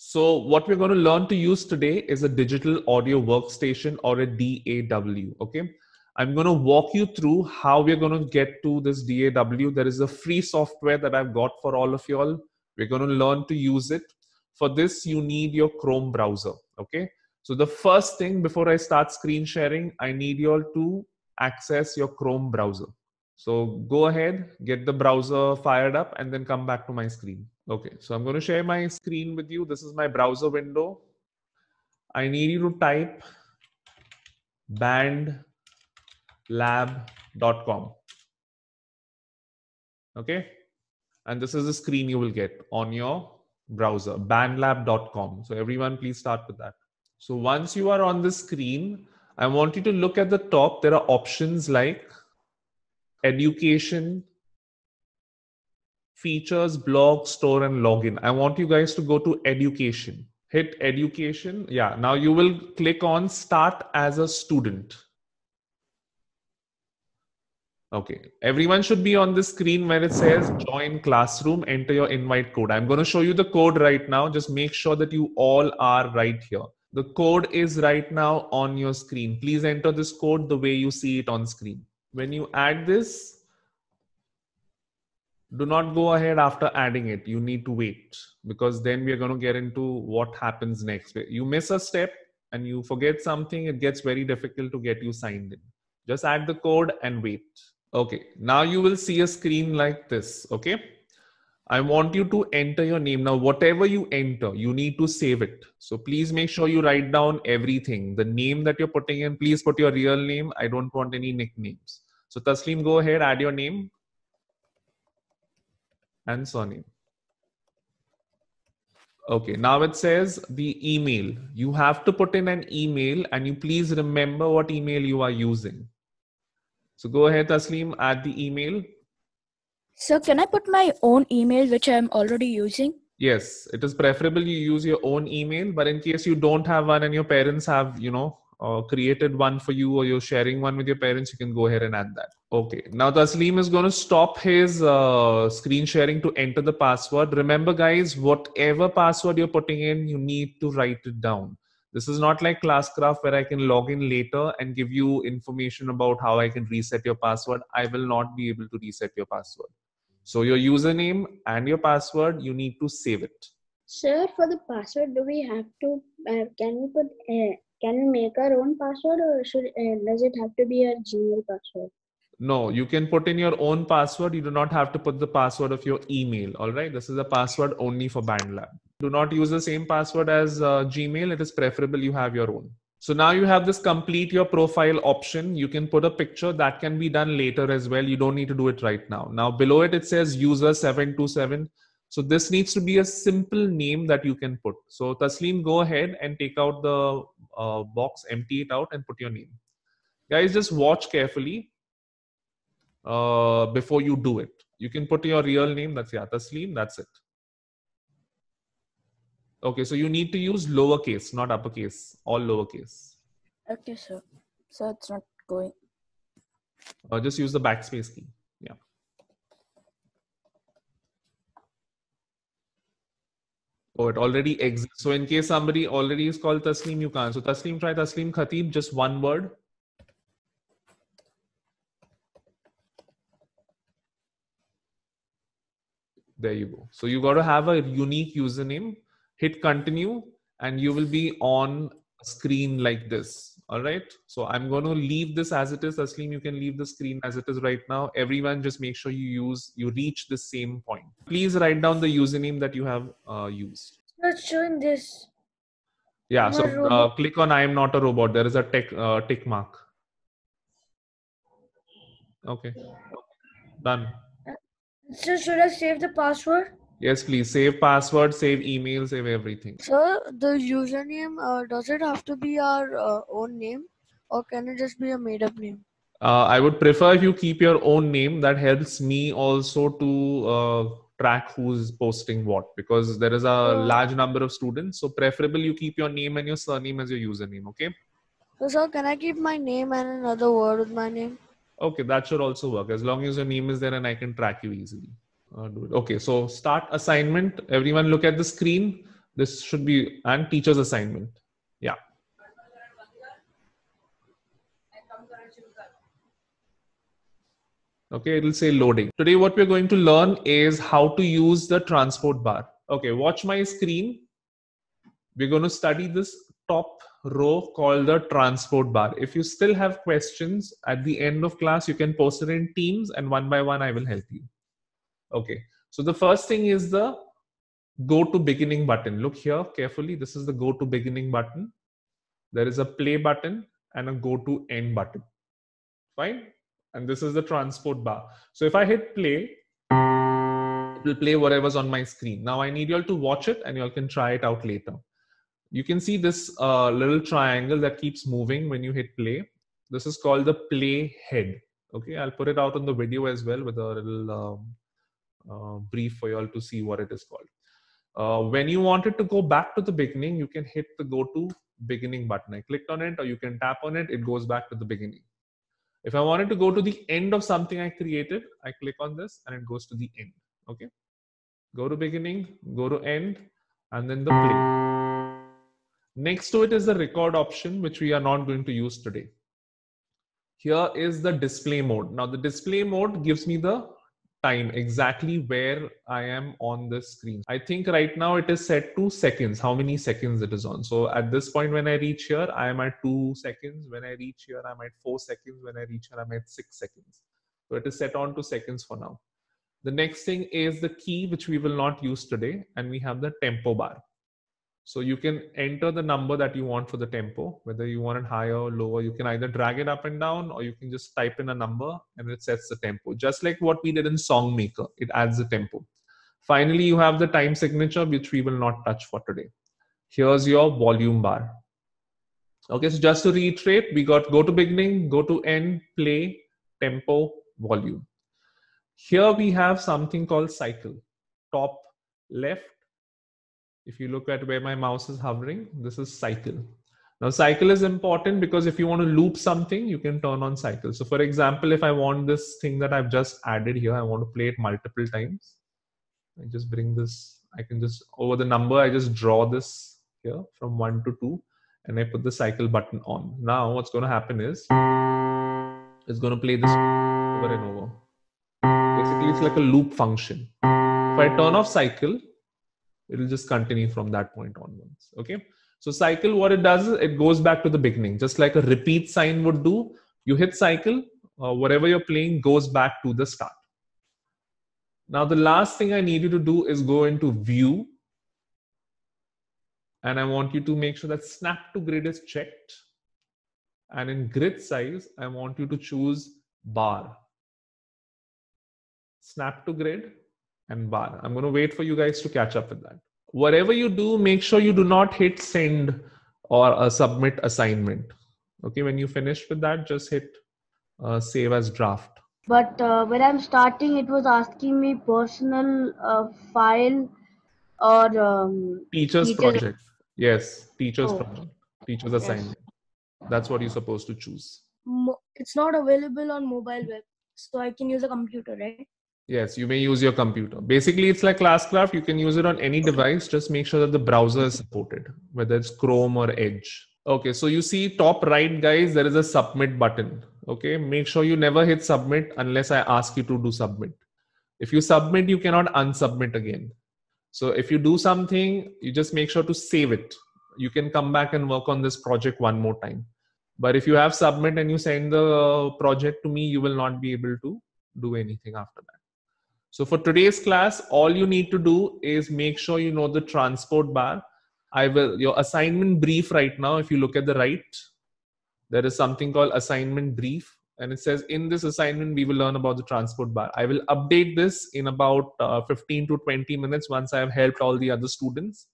So, what we're going to learn to use today is a digital audio workstation or a DAW. Okay. I'm going to walk you through how we're going to get to this DAW. There is a free software that I've got for all of you all. We're going to learn to use it. For this, you need your Chrome browser. Okay. So, the first thing before I start screen sharing, I need you all to access your Chrome browser. So, go ahead, get the browser fired up, and then come back to my screen. Okay, so I'm going to share my screen with you. This is my browser window. I need you to type bandlab.com. Okay, and this is the screen you will get on your browser, bandlab.com. So everyone, please start with that. So once you are on the screen, I want you to look at the top. There are options like education, features, blog, store, and login. I want you guys to go to education. Hit education. Yeah, now you will click on start as a student. Okay, everyone should be on the screen where it says join classroom, enter your invite code. I'm going to show you the code right now. Just make sure that you all are right here. The code is right now on your screen. Please enter this code the way you see it on screen. When you add this, do not go ahead after adding it you need to wait because then we are going to get into what happens next you miss a step and you forget something it gets very difficult to get you signed in just add the code and wait okay now you will see a screen like this okay i want you to enter your name now whatever you enter you need to save it so please make sure you write down everything the name that you're putting in please put your real name i don't want any nicknames so taslim go ahead add your name and surname. Okay, now it says the email. You have to put in an email and you please remember what email you are using. So go ahead, Taslim, add the email. So can I put my own email, which I'm already using? Yes, it is preferable you use your own email, but in case you don't have one and your parents have, you know, uh, created one for you or you're sharing one with your parents, you can go ahead and add that. Okay. Now the Taslim is going to stop his uh, screen sharing to enter the password. Remember guys, whatever password you're putting in, you need to write it down. This is not like Classcraft where I can log in later and give you information about how I can reset your password. I will not be able to reset your password. So your username and your password, you need to save it. Sir, for the password, do we have to, uh, can we put, uh, can we make our own password or should, uh, does it have to be our Gmail password? No, you can put in your own password. You do not have to put the password of your email. All right. This is a password only for BandLab. Do not use the same password as uh, Gmail. It is preferable you have your own. So now you have this complete your profile option. You can put a picture that can be done later as well. You don't need to do it right now. Now below it, it says user 727. So this needs to be a simple name that you can put. So Taslim, go ahead and take out the uh, box, empty it out and put your name. Guys, just watch carefully uh, before you do it. You can put your real name, that's yeah, Taslim, that's it. Okay, so you need to use lowercase, not uppercase, all lowercase. Okay, sir. So it's not going. Uh, just use the backspace key. Yeah. Oh, it already exists. So in case somebody already is called Taslim, you can't. So Taslim, try Taslim Khatib, just one word. There you go. So you got to have a unique username. Hit continue, and you will be on a screen like this. All right. So I'm going to leave this as it is. Aslim, you can leave the screen as it is right now. Everyone, just make sure you use you reach the same point. Please write down the username that you have uh, used. Not showing this. Yeah. I'm so uh, click on I am not a robot. There is a tick uh, tick mark. Okay. Done. So should I save the password? Yes, please save password, save email, save everything. Sir, the username uh, does it have to be our uh, own name, or can it just be a made-up name? Uh, I would prefer if you keep your own name. That helps me also to uh, track who's posting what because there is a uh, large number of students. So preferable you keep your name and your surname as your username. Okay. So sir, can I keep my name and another word with my name? Okay, that should also work as long as your name is there and I can track you easily. Uh, do it. Okay, so start assignment. Everyone look at the screen. This should be and teacher's assignment. Yeah. Okay, it'll say loading. Today, what we're going to learn is how to use the transport bar. Okay, watch my screen. We're going to study this top row called the transport bar. If you still have questions at the end of class, you can post it in teams and one by one I will help you. Okay, so the first thing is the go to beginning button. Look here carefully. This is the go to beginning button. There is a play button and a go to end button. Fine. And this is the transport bar. So if I hit play, it will play whatever's on my screen. Now I need you all to watch it and you all can try it out later you can see this uh, little triangle that keeps moving when you hit play. This is called the play head. Okay, I'll put it out on the video as well with a little um, uh, brief for y'all to see what it is called. Uh, when you wanted to go back to the beginning, you can hit the go to beginning button. I clicked on it or you can tap on it. It goes back to the beginning. If I wanted to go to the end of something I created, I click on this and it goes to the end. Okay. Go to beginning, go to end, and then the play. Next to it is the record option, which we are not going to use today. Here is the display mode. Now the display mode gives me the time exactly where I am on the screen. I think right now it is set to seconds, how many seconds it is on. So at this point, when I reach here, I am at two seconds. When I reach here, I'm at four seconds. When I reach here, I'm at six seconds. So it is set on to seconds for now. The next thing is the key, which we will not use today. And we have the tempo bar. So you can enter the number that you want for the tempo, whether you want it higher or lower. You can either drag it up and down, or you can just type in a number and it sets the tempo. Just like what we did in Songmaker, it adds the tempo. Finally, you have the time signature, which we will not touch for today. Here's your volume bar. Okay, so just to reiterate, we got go to beginning, go to end, play, tempo, volume. Here we have something called cycle, top, left, if you look at where my mouse is hovering, this is cycle. Now cycle is important because if you want to loop something, you can turn on cycle. So for example, if I want this thing that I've just added here, I want to play it multiple times. I just bring this, I can just, over the number, I just draw this here from one to two and I put the cycle button on. Now what's going to happen is, it's going to play this over and over. Basically, it's like a loop function. If I turn off cycle, it'll just continue from that point onwards okay so cycle what it does is it goes back to the beginning just like a repeat sign would do you hit cycle uh, whatever you're playing goes back to the start now the last thing i need you to do is go into view and i want you to make sure that snap to grid is checked and in grid size i want you to choose bar snap to grid and bar. I'm going to wait for you guys to catch up with that. Whatever you do, make sure you do not hit send or a uh, submit assignment. Okay, when you finish with that, just hit uh, save as draft. But uh, when I'm starting, it was asking me personal uh, file or um, teacher's, project. Yes, teacher's oh. project, teacher's yes. assignment. That's what you're supposed to choose. Mo- it's not available on mobile web, so I can use a computer, right? Yes, you may use your computer. Basically, it's like Classcraft. You can use it on any device. Just make sure that the browser is supported, whether it's Chrome or Edge. Okay, so you see top right, guys, there is a submit button. Okay, make sure you never hit submit unless I ask you to do submit. If you submit, you cannot unsubmit again. So if you do something, you just make sure to save it. You can come back and work on this project one more time. But if you have submit and you send the project to me, you will not be able to do anything after that. So for today's class, all you need to do is make sure you know the transport bar. I will, your assignment brief right now, if you look at the right, there is something called assignment brief. And it says in this assignment, we will learn about the transport bar. I will update this in about uh, 15 to 20 minutes once I have helped all the other students.